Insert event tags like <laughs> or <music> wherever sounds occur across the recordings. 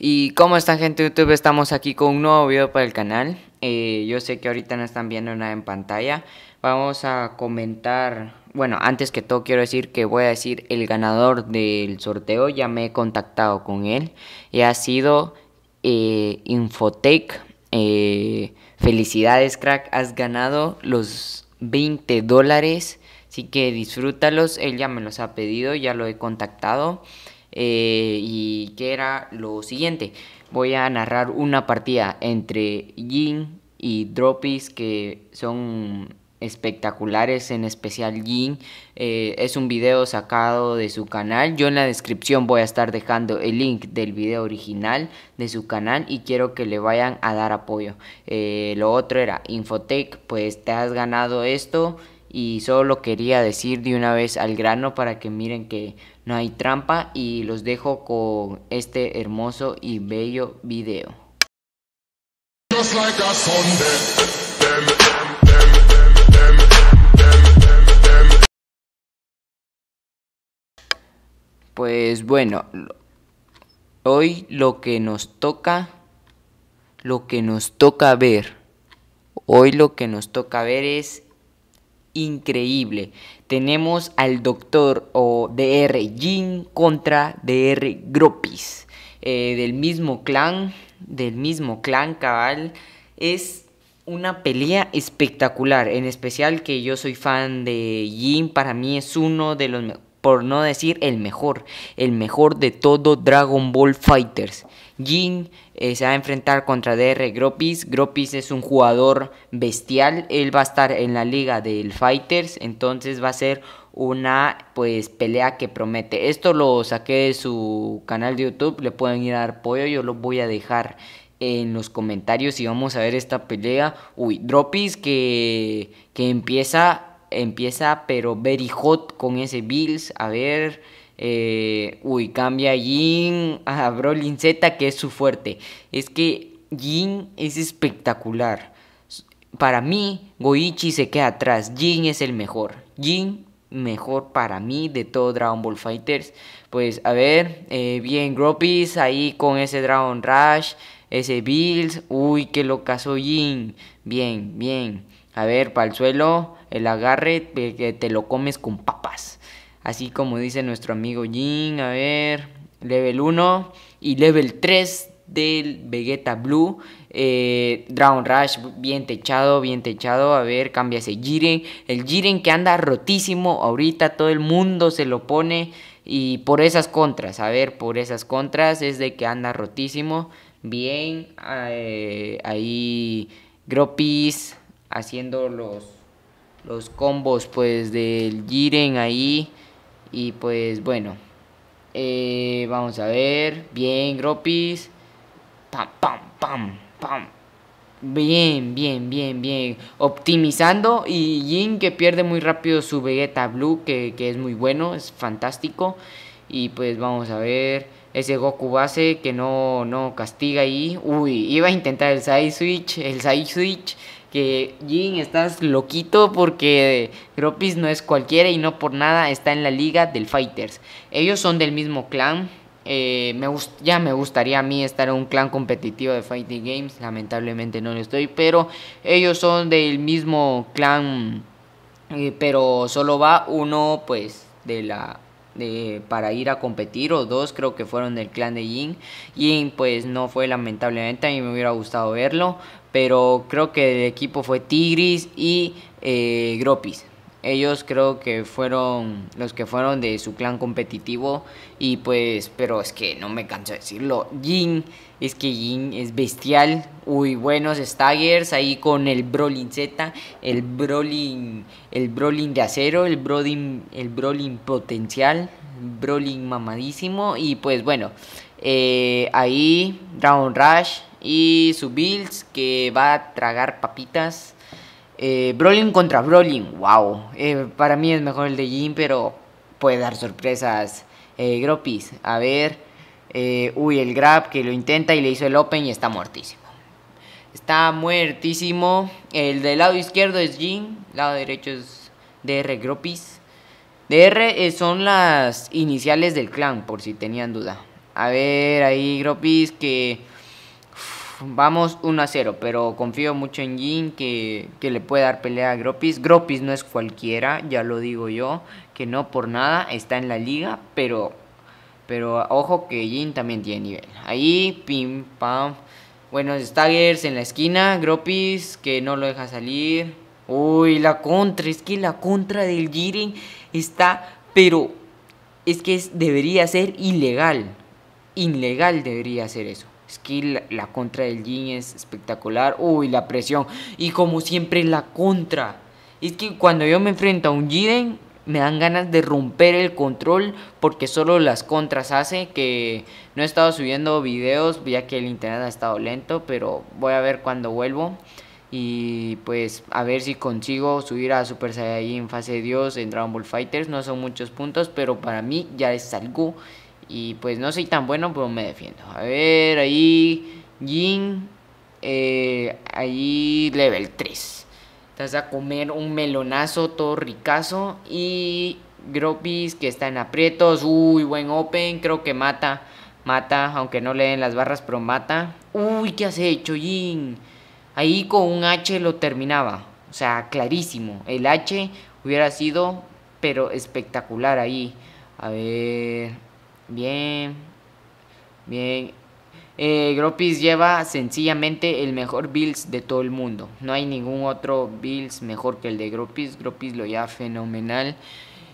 Y cómo están gente de YouTube, estamos aquí con un nuevo video para el canal. Eh, yo sé que ahorita no están viendo nada en pantalla. Vamos a comentar, bueno, antes que todo quiero decir que voy a decir el ganador del sorteo. Ya me he contactado con él y ha sido eh, Infotech. Eh, felicidades crack, has ganado los 20 dólares. Así que disfrútalos, él ya me los ha pedido, ya lo he contactado. Eh, y que era lo siguiente. Voy a narrar una partida entre Jin y Dropis que son espectaculares, en especial Jin. Eh, es un video sacado de su canal. Yo en la descripción voy a estar dejando el link del video original de su canal y quiero que le vayan a dar apoyo. Eh, lo otro era Infotech, pues te has ganado esto y solo quería decir de una vez al grano para que miren que no hay trampa y los dejo con este hermoso y bello video. Pues bueno, hoy lo que nos toca, lo que nos toca ver, hoy lo que nos toca ver es increíble. Tenemos al doctor o DR Jin contra DR Gropis. Eh, del mismo clan, del mismo clan cabal. Es una pelea espectacular. En especial que yo soy fan de Jin. Para mí es uno de los por no decir el mejor, el mejor de todo Dragon Ball Fighters. Jin eh, se va a enfrentar contra DR Gropis. Gropis es un jugador bestial. Él va a estar en la liga del Fighters. Entonces va a ser una pues pelea que promete. Esto lo saqué de su canal de YouTube. Le pueden ir a dar apoyo. Yo lo voy a dejar en los comentarios y vamos a ver esta pelea. Uy, Dropis que, que empieza, empieza pero very hot con ese Bills. A ver. Eh, uy, cambia Jin a ah, Brolin Z, que es su fuerte. Es que Jin es espectacular. Para mí, Goichi se queda atrás. Jin es el mejor. Jin, mejor para mí de todo Dragon Ball Fighters. Pues a ver, eh, bien Gropis ahí con ese Dragon Rush, ese Bills. Uy, que lo casó Jin. Bien, bien. A ver, para el suelo, el agarre, eh, que te lo comes con papas. Así como dice nuestro amigo Jin, a ver, level 1 y level 3 del Vegeta Blue. Drown eh, Dragon Rush, bien techado, bien techado. A ver, cambia ese Jiren. El Jiren que anda rotísimo ahorita, todo el mundo se lo pone. Y por esas contras, a ver, por esas contras es de que anda rotísimo. Bien, eh, ahí Gropis haciendo los, los combos pues del Jiren ahí. Y pues bueno, eh, vamos a ver. Bien, Gropis. Pam, pam, pam, pam. Bien, bien, bien, bien. Optimizando. Y Jin que pierde muy rápido su Vegeta Blue, que, es muy bueno, es fantástico. Y pues vamos a ver. Ese Goku base que no, no castiga ahí. Uy, iba a intentar el side switch. El side switch que Jin, estás loquito porque Gropis no es cualquiera y no por nada está en la liga del Fighters. Ellos son del mismo clan. Eh, ya me gustaría a mí estar en un clan competitivo de Fighting Games. Lamentablemente no lo estoy, pero ellos son del mismo clan. Eh, pero solo va uno, pues, de la de, para ir a competir o dos creo que fueron del clan de Jin. Jin pues no fue lamentablemente, a mí me hubiera gustado verlo, pero creo que el equipo fue Tigris y eh, Gropis. Ellos creo que fueron los que fueron de su clan competitivo y pues, pero es que no me canso de decirlo, Jin, es que Jin es bestial, uy, buenos staggers ahí con el Brolin Z, el Brolin, el Brolin de acero, el Brolin, el Brolin potencial, Brolin mamadísimo y pues bueno, eh, ahí Dragon Rush, y su Bills que va a tragar papitas. Eh, Brolin contra Brolin, wow. Eh, para mí es mejor el de Jin, pero puede dar sorpresas. Eh, Gropis, a ver. Eh, uy, el Grab que lo intenta y le hizo el Open y está muertísimo. Está muertísimo. El del lado izquierdo es Jim, lado derecho es DR Gropis. DR son las iniciales del clan, por si tenían duda. A ver, ahí Gropis que vamos 1 a 0, pero confío mucho en Jin que, le puede dar pelea a Gropis. Gropis no es cualquiera, ya lo digo yo, que no por nada está en la liga, pero, pero ojo que Jin también tiene nivel. Ahí, pim, pam. Bueno, Staggers en la esquina, Gropis que no lo deja salir. Uy, la contra, es que la contra del Jiren está, pero es que debería ser ilegal. Ilegal debería ser eso. Es que la, contra del Jin es espectacular. Uy, la presión. Y como siempre, la contra. Es que cuando yo me enfrento a un Jiden, me dan ganas de romper el control porque solo las contras hace que no he estado subiendo videos ya que el internet ha estado lento, pero voy a ver cuando vuelvo y pues a ver si consigo subir a Super Saiyajin fase de Dios en Dragon Ball Fighters, no son muchos puntos, pero para mí ya es algo y pues no soy tan bueno, pero me defiendo. A ver, ahí Jin, eh, ahí level 3. Estás a comer un melonazo todo ricazo. Y Gropis que está en aprietos. Uy, buen open, creo que mata. Mata, aunque no le den las barras, pero mata. Uy, ¿qué has hecho, Jin? Ahí con un H lo terminaba. O sea, clarísimo. El H hubiera sido, pero espectacular ahí. A ver. Bien. Bien. Eh, Gropis lleva sencillamente el mejor Bills de todo el mundo. No hay ningún otro Bills mejor que el de Gropis. Gropis lo lleva fenomenal.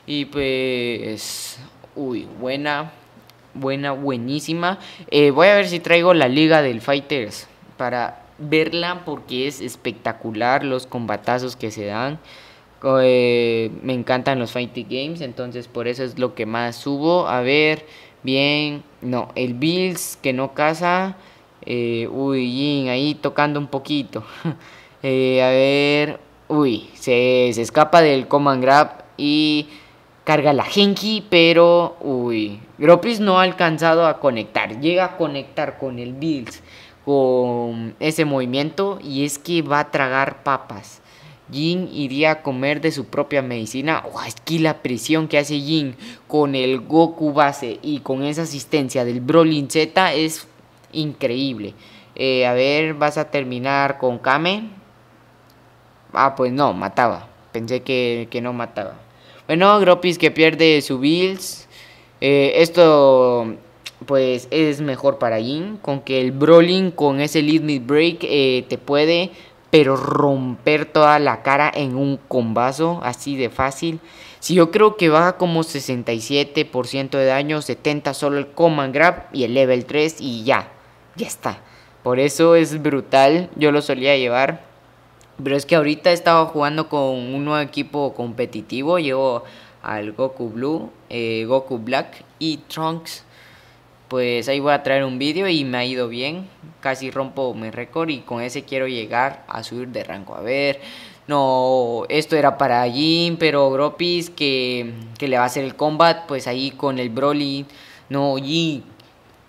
Y pues. Uy, buena. Buena, buenísima. Eh, voy a ver si traigo la liga del Fighters para verla porque es espectacular los combatazos que se dan. Eh, me encantan los fighting games, entonces por eso es lo que más subo. A ver, bien, no, el Bills que no casa, eh, uy, Jin, ahí tocando un poquito. <laughs> Eh, a ver, uy, se, se escapa del command grab y carga la Genki, pero uy, Gropis no ha alcanzado a conectar, llega a conectar con el Bills con ese movimiento y es que va a tragar papas. Jin iría a comer de su propia medicina. o que la presión que hace Jin con el Goku base y con esa asistencia del Brolin Z es increíble. Eh, a ver, vas a terminar con Kame. Ah, pues no, mataba. Pensé que, no mataba. Bueno, Gropis que pierde su Bills. Eh, esto pues es mejor para Jin. Con que el Brolin con ese Lead Break eh, te puede pero romper toda la cara en un combazo, así de fácil. Si yo creo que baja como 67% de daño, 70 solo el command grab y el level 3 y ya, ya está. Por eso es brutal, yo lo solía llevar. Pero es que ahorita he estado jugando con un nuevo equipo competitivo, llevo al Goku Blue, eh, Goku Black y Trunks pues ahí voy a traer un vídeo y me ha ido bien. Casi rompo mi récord y con ese quiero llegar a subir de rango. A ver, no, esto era para Jim, pero Gropis que, le va a hacer el combat, pues ahí con el Broly. No, Jim,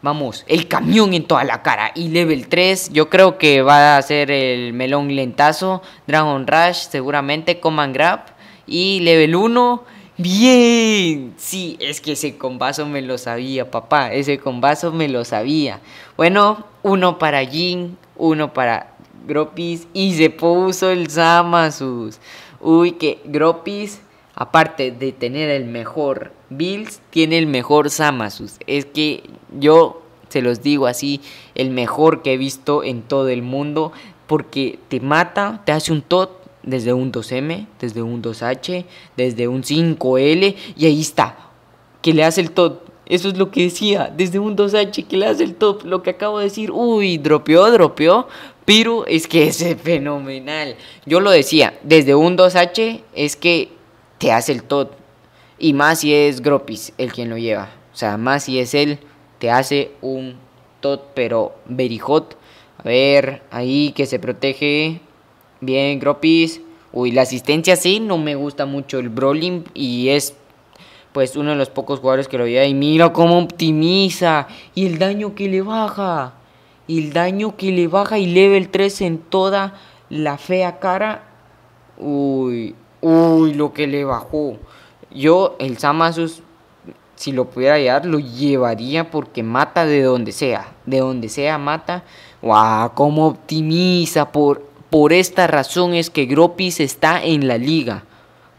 vamos, el camión en toda la cara. Y level 3, yo creo que va a ser el melón lentazo, Dragon Rush seguramente, Command Grab. Y level 1 Bien, sí, es que ese combazo me lo sabía, papá, ese combazo me lo sabía. Bueno, uno para Jin, uno para Gropis y se puso el Samasus. Uy, que Gropis, aparte de tener el mejor Bills, tiene el mejor Samasus. Es que yo se los digo así, el mejor que he visto en todo el mundo porque te mata, te hace un tot desde un 2M, desde un 2H, desde un 5L y ahí está, que le hace el top. Eso es lo que decía, desde un 2H que le hace el top, lo que acabo de decir, uy, dropeó, dropeó, pero es que <laughs> es fenomenal. Yo lo decía, desde un 2H es que te hace el top. Y más si es Gropis el quien lo lleva. O sea, más si es él, te hace un top pero Berijot, A ver, ahí que se protege. Bien, Gropis. Uy, la asistencia sí, no me gusta mucho el Brolin y es pues uno de los pocos jugadores que lo lleva. Y mira cómo optimiza y el daño que le baja. Y el daño que le baja y level 3 en toda la fea cara. Uy, uy, lo que le bajó. Yo, el Samasus, si lo pudiera llevar, lo llevaría porque mata de donde sea. De donde sea, mata. Guau, ¿Cómo optimiza por por esta razón es que Gropis está en la liga.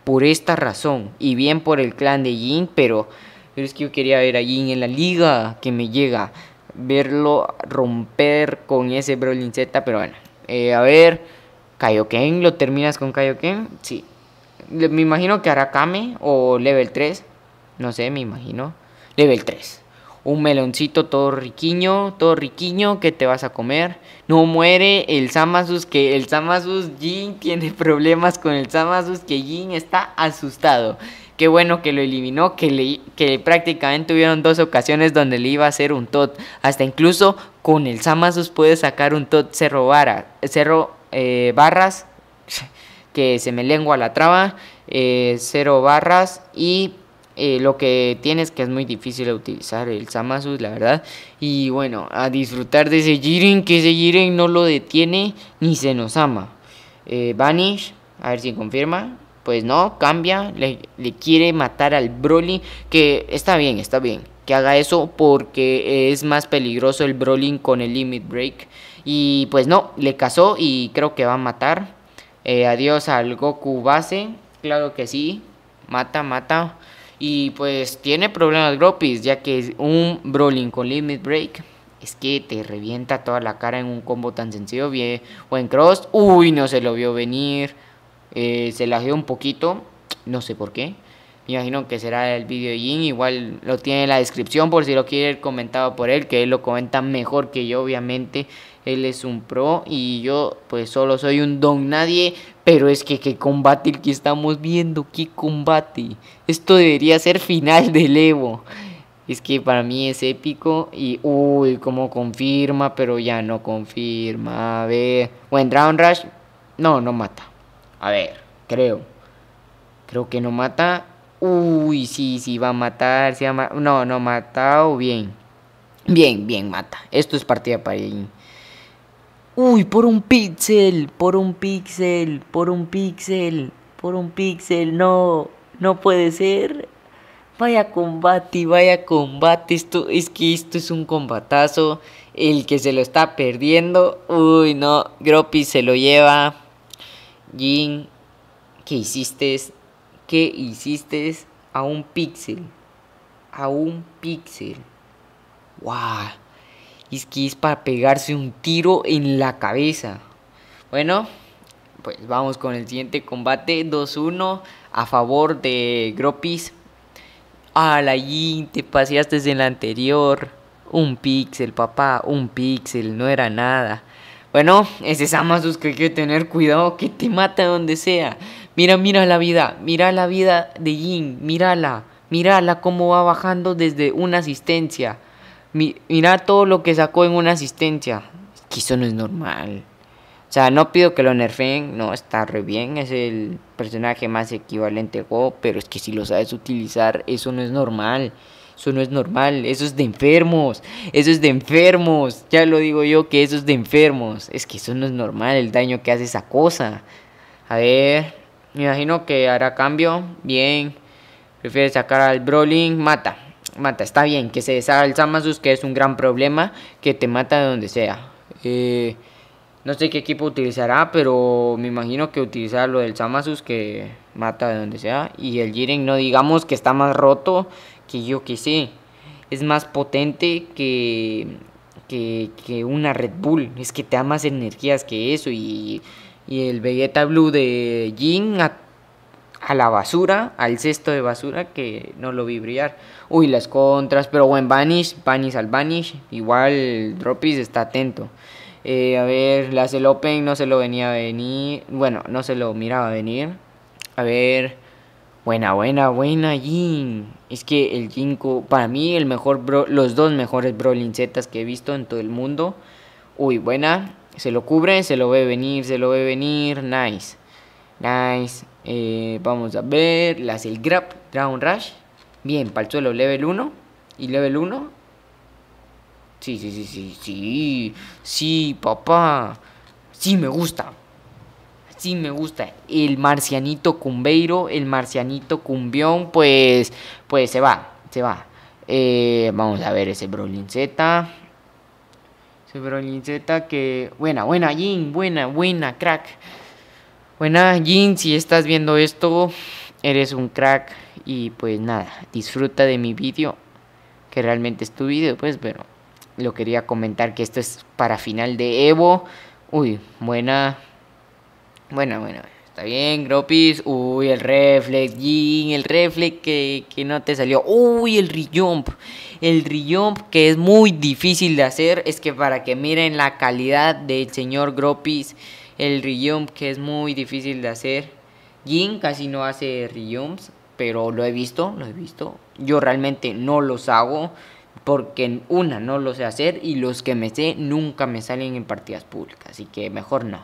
Por esta razón. Y bien por el clan de Jin, pero, es que yo quería ver a Jin en la liga que me llega. Verlo romper con ese Brolin Z, pero bueno. Eh, a ver, Kaioken, ¿lo terminas con Kaioken? Sí. Me imagino que hará Kame o Level 3. No sé, me imagino. Level 3 un meloncito todo riquiño, todo riquiño que te vas a comer. No muere el Samasus, que el Samasus Jin tiene <laughs> problemas con el Samasus, que Jin está asustado. Qué bueno que lo eliminó, que, que prácticamente tuvieron dos ocasiones donde le iba a hacer un tot. Hasta incluso con el Samasus puede sacar un tot cerro, barra, eh, barras, <laughs> que se me lengua la traba, eh, cero barras y eh, lo que tienes que es muy difícil utilizar el Samasus, la verdad. Y bueno, a disfrutar de ese Jiren, que ese Jiren no lo detiene ni se nos ama. Eh, Vanish, a ver si confirma. Pues no, cambia, le, quiere matar al Broly, que está bien, está bien. Que haga eso porque es más peligroso el Broly con el Limit Break. Y pues no, le casó y creo que va a matar. Eh, adiós al Goku base, claro que sí. Mata, mata. Y pues tiene problemas Gropis, ya que un Brawling con Limit Break es que te revienta toda la cara en un combo tan sencillo. Bien, buen cross. Uy, no se lo vio venir. Eh, se lajeó un poquito, no sé por qué. Me imagino que será el video de Jin. Igual lo tiene en la descripción por si lo quiere comentado por él, que él lo comenta mejor que yo, obviamente él es un pro y yo pues solo soy un don nadie, pero es que qué combate el que estamos viendo, qué combate. Esto debería ser final del Evo. Es que para mí es épico y uy, como confirma, pero ya no confirma. A ver, buen Drown Rush. No, no mata. A ver, creo. Creo que no mata. Uy, sí, sí, va a matar. va no, no ha matado, bien. Bien, bien, mata. Esto es partida para el. Uy, por un píxel, por un píxel, por un píxel, por un píxel, no, no puede ser. Vaya combate, vaya combate, esto es que esto es un combatazo. El que se lo está perdiendo, uy, no, Gropi se lo lleva. Jin, ¿qué hiciste? ¿Qué hiciste a un píxel? A un píxel. ¡Wow! es que es para pegarse un tiro en la cabeza. Bueno, pues vamos con el siguiente combate. 2-1 a favor de Gropis. A la Yin, te paseaste desde la anterior. Un pixel, papá, un pixel no era nada. Bueno, ese Samasus que hay que tener cuidado que te mata donde sea. Mira, mira la vida, mira la vida de Jin, mírala, mírala cómo va bajando desde una asistencia mira todo lo que sacó en una asistencia. Que eso no es normal. O sea, no pido que lo nerfeen, no, está re bien, es el personaje más equivalente Go, pero es que si lo sabes utilizar, eso no es normal. Eso no es normal, eso es de enfermos, eso es de enfermos, ya lo digo yo que eso es de enfermos, es que eso no es normal el daño que hace esa cosa. A ver, me imagino que hará cambio, bien, prefiere sacar al Brolin, mata, mata. Está bien que se deshaga el Samasus, que es un gran problema, que te mata de donde sea. Eh, no sé qué equipo utilizará, pero me imagino que utilizará lo del Samasus, que mata de donde sea. Y el Jiren, no digamos que está más roto que yo que sé. Es más potente que, que, una Red Bull. Es que te da más energías que eso. Y, y el Vegeta Blue de Jin a la basura, al cesto de basura que no lo vi brillar. Uy, las contras, pero buen Vanish, Vanish al Vanish, igual Dropis está atento. Eh, a ver, las el Open no se lo venía a venir, bueno, no se lo miraba venir. A ver, buena, buena, buena Jin. Es que el Jinko, para mí el mejor bro, los dos mejores bro que he visto en todo el mundo. Uy, buena, se lo cubre, se lo ve venir, se lo ve venir, nice. Nice. Eh, vamos a ver, las el grab, Dragon Rush. Bien, para el suelo, level 1 y level 1. Sí, sí, sí, sí, sí, sí, papá. Sí, me gusta. Sí, me gusta. El marcianito cumbeiro, el marcianito cumbión, pues, pues se va, se va. Eh, vamos a ver ese Brolin Z. Ese Brolin Z que... Buena, buena, Jin, buena, buena, crack. Buena, Jin, si estás viendo esto, eres un crack y pues nada, disfruta de mi vídeo, que realmente es tu vídeo, pues, pero lo quería comentar que esto es para final de Evo. Uy, buena, buena, buena. Está bien, Gropis. Uy, el reflex, Jin, el reflex que, que no te salió. Uy, el rejump. El rejump que es muy difícil de hacer. Es que para que miren la calidad del señor Gropis el re que es muy difícil de hacer. Jin casi no hace re pero lo he visto, lo he visto. Yo realmente no los hago porque en una no lo sé hacer y los que me sé nunca me salen en partidas públicas, así que mejor no.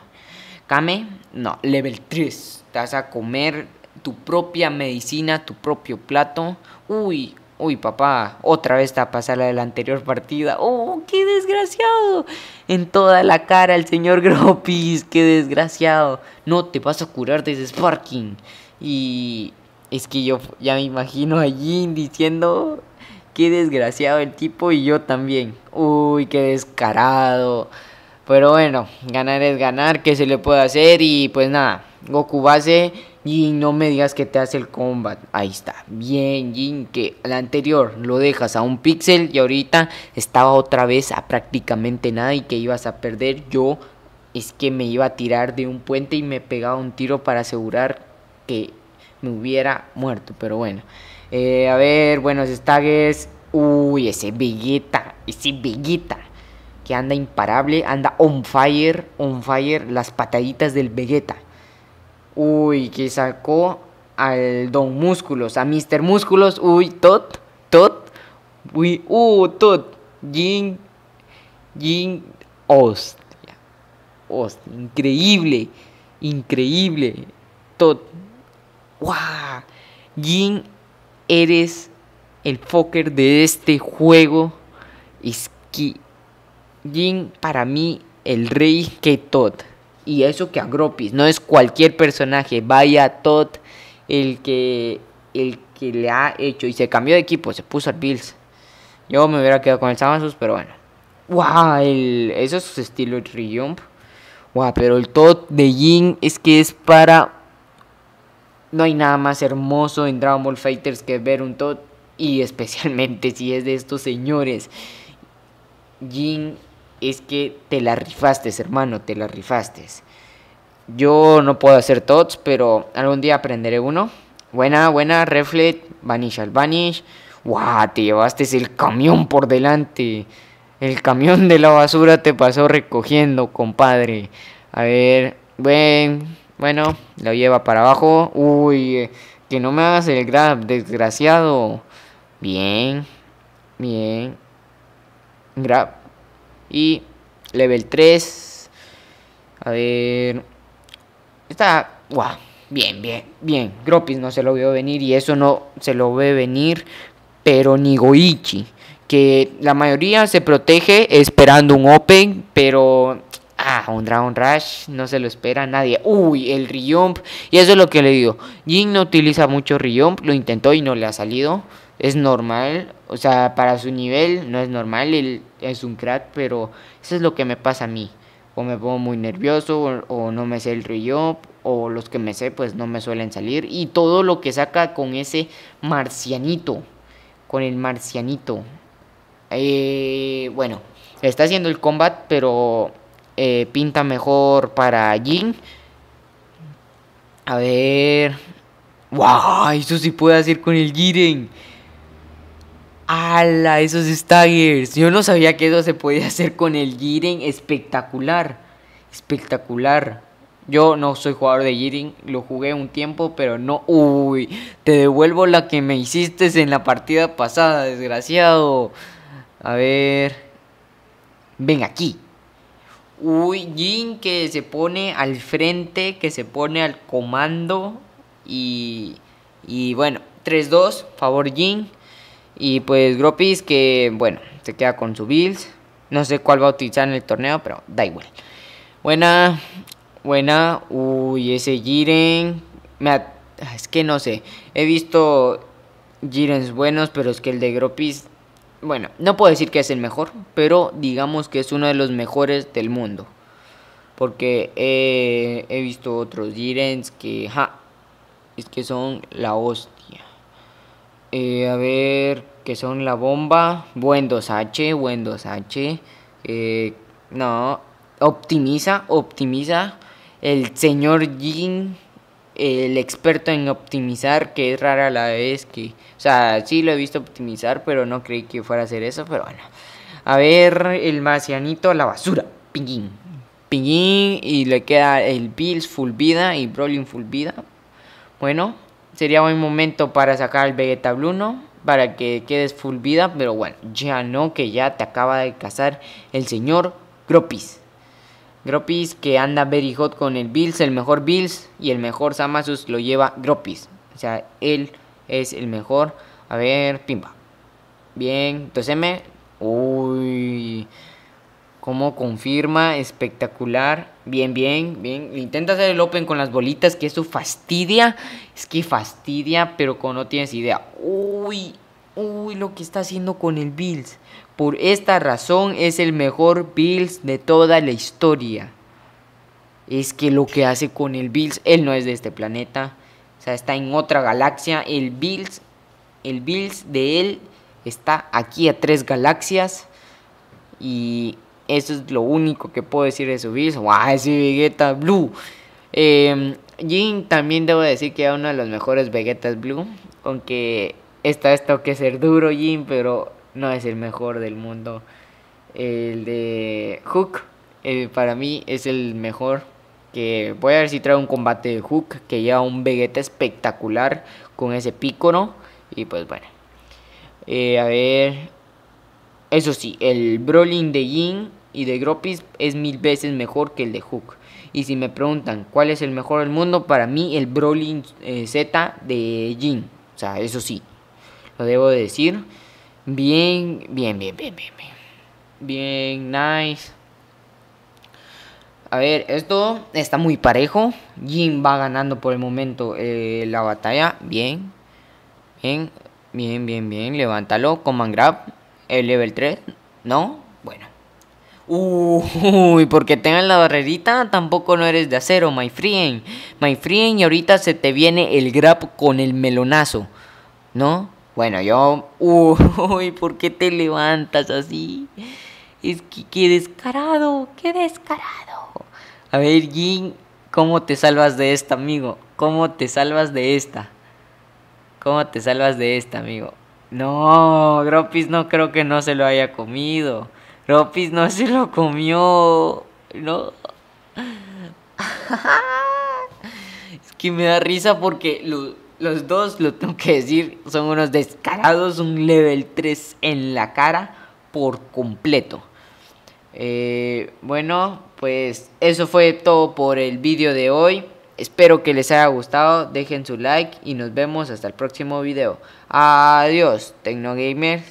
Kame, no, level 3. estás a comer tu propia medicina, tu propio plato. Uy, Uy, papá, otra vez está a la de la anterior partida. ¡Oh, qué desgraciado! En toda la cara el señor <laughs> Gropis, qué desgraciado. No te vas a curar ese Sparking. Y es que yo ya me imagino allí diciendo, qué desgraciado el tipo y yo también. Uy, qué descarado. Pero bueno, ganar es ganar, ¿qué se le puede hacer? Y pues nada, Goku base Jin, no me digas que te hace el combat. Ahí está. Bien, Jin, que la anterior lo dejas a un pixel y ahorita estaba otra vez a prácticamente nada y que ibas a perder. Yo es que me iba a tirar de un puente y me pegaba un tiro para asegurar que me hubiera muerto. Pero bueno. Eh, a ver, buenos stages. Uy, ese Vegeta. Ese Vegeta que anda imparable, anda on fire, on fire, las pataditas del Vegeta. Uy, que sacó al Don Músculos, a Mr. Músculos. Uy, Tot, Tot. Uy, uh, Tot. Jin, Jin, hostia. Ostia increíble, increíble. Tot. ¡Wow! Jin, eres el fucker de este juego. Es que Jin, para mí, el rey que Tot. Y eso que Agropis no es cualquier personaje. Vaya Todd, el que, el que le ha hecho. Y se cambió de equipo, se puso al Bills. Yo me hubiera quedado con el Samasus, pero bueno. ¡Wow! El, eso es su estilo Triumph. ¡Wow! Pero el Todd de Jin es que es para. No hay nada más hermoso en Dragon Ball Fighters que ver un Todd. Y especialmente si es de estos señores. Jin es que te la rifaste, hermano, te la rifaste. Yo no puedo hacer tots, pero algún día aprenderé uno. Buena, buena, reflet, vanish al vanish. ¡Wow! Te llevaste el camión por delante. El camión de la basura te pasó recogiendo, compadre. A ver, buen, bueno, lo lleva para abajo. Uy, que no me hagas el grab, desgraciado. Bien, bien. Grab. Y level 3. A ver. Está. Guau. Bien, bien, bien. Gropis no se lo vio venir y eso no se lo ve venir. Pero Nigoichi. Que la mayoría se protege esperando un open. Pero Ah, un Dragon Rush no se lo espera nadie. Uy, el Riyomp... Y eso es lo que le digo. Jin no utiliza mucho Riyomp... Lo intentó y no le ha salido. Es normal. O sea, para su nivel no es normal. El es un crack, pero eso es lo que me pasa a mí. O me pongo muy nervioso, o, no me sé el río, o los que me sé, pues no me suelen salir. Y todo lo que saca con ese marcianito, con el marcianito. Eh, bueno, está haciendo el combat, pero eh, pinta mejor para Jin. A ver. ¡Wow! Eso sí puede hacer con el Jiren. ¡Hala! Esos staggers. Yo no sabía que eso se podía hacer con el Jiren. Espectacular. Espectacular. Yo no soy jugador de Jiren. Lo jugué un tiempo, pero no. Uy, te devuelvo la que me hiciste en la partida pasada, desgraciado. A ver. Ven aquí. Uy, Jin que se pone al frente, que se pone al comando. Y, y bueno, 3-2, favor Jin. Y pues Gropis que, bueno, se queda con su Bills. No sé cuál va a utilizar en el torneo, pero da igual. Buena, buena. Uy, ese Jiren. Ah, es que no sé. He visto Jirens buenos, pero es que el de Gropis... Bueno, no puedo decir que es el mejor, pero digamos que es uno de los mejores del mundo. Porque he, visto otros Jirens que... Ja, es que son la hostia. Eh, a ver, ¿qué son la bomba, buen 2H, buen H Eh, no, optimiza, optimiza. El señor Jin, el experto en optimizar, que es rara la vez que... O sea, sí lo he visto optimizar, pero no creí que fuera a hacer eso, pero bueno. A ver, el marcianito, la basura, pingín, pingín, y le queda el Bills full vida y Brolin full vida. Bueno, sería buen momento para sacar al Vegeta Bluno, para que quedes full vida, pero bueno, ya no, que ya te acaba de casar el señor Gropis. Gropis que anda very hot con el Bills, el mejor Bills y el mejor Samasus lo lleva Gropis. O sea, él es el mejor. A ver, pimba. Bien, entonces me... Uy... Como confirma, espectacular. Bien, bien, bien. Intenta hacer el open con las bolitas, que eso fastidia. Es que fastidia, pero como no tienes idea. Uy, uy, lo que está haciendo con el Bills. Por esta razón es el mejor Bills de toda la historia. Es que lo que hace con el Bills, él no es de este planeta. O sea, está en otra galaxia. El Bills, el Bills de él está aquí a tres galaxias. Y eso es lo único que puedo decir de su viso. ¡Wow! Ah, ese Vegeta Blue. Em, Jin también debo decir que era uno de los mejores Vegetas Blue. Aunque esta esto que ser duro, Jin, pero no es el mejor del mundo. El de Hook, eh, para mí es el mejor. Que voy a ver si trae un combate de Hook, que lleva un Vegeta espectacular con ese pícoro. Y pues bueno. Eh, a ver, eso sí, el brawling de Jin y de Gropis es mil veces mejor que el de Hook. Y si me preguntan cuál es el mejor del mundo, para mí el brawling eh, Z de Jin. O sea, eso sí, lo debo decir. Bien, bien, bien, bien, bien. Bien, bien nice. A ver, esto está muy parejo. Jin va ganando por el momento eh, la batalla. Bien. Bien, bien, bien, bien. Levántalo. Command grab el level 3, ¿no? Bueno. Uy, porque tengan la barrerita, tampoco no eres de acero, my friend. My friend, y ahorita se te viene el grab con el melonazo, ¿no? Bueno, yo... Uy, ¿por qué te levantas así? Es que qué descarado, qué descarado. A ver, Jin, ¿cómo te salvas de esta, amigo? ¿Cómo te salvas de esta? ¿Cómo te salvas de esta, amigo? No, Gropis no creo que no se lo haya comido. Gropis no se lo comió. No. es que me da risa porque los dos, lo tengo que decir, son unos descarados, un level 3 en la cara por completo. Eh, bueno, pues eso fue todo por el vídeo de hoy. Espero que les haya gustado, dejen su like y nos vemos hasta el próximo video. Adiós, Tecnogamers.